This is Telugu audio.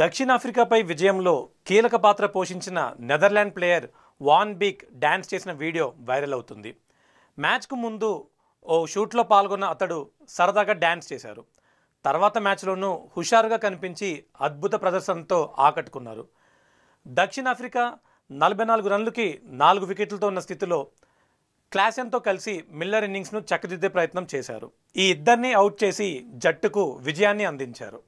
దక్షిణాఫ్రికాపై విజయంలో కీలక పాత్ర పోషించిన Netherland player van Beek dance చేసిన వీడియో వైరల్ అవుతుంది మ్యాచ్కు ముందు ఓ షూట్లో పాల్గొన్న అతడు సరదాగా డ్యాన్స్ చేశారు తర్వాత మ్యాచ్లోనూ హుషారుగా కనిపించి అద్భుత ప్రదర్శనతో ఆకట్టుకున్నారు దక్షిణాఫ్రికా నలభై నాలుగు రన్లకి నాలుగు వికెట్లతో ఉన్న స్థితిలో క్లాసెన్తో కలిసి మిల్లర్ ఇన్నింగ్స్ను చక్కదిద్దే ప్రయత్నం చేశారు ఈ ఇద్దరిని అవుట్ చేసి జట్టుకు విజయాన్ని అందించారు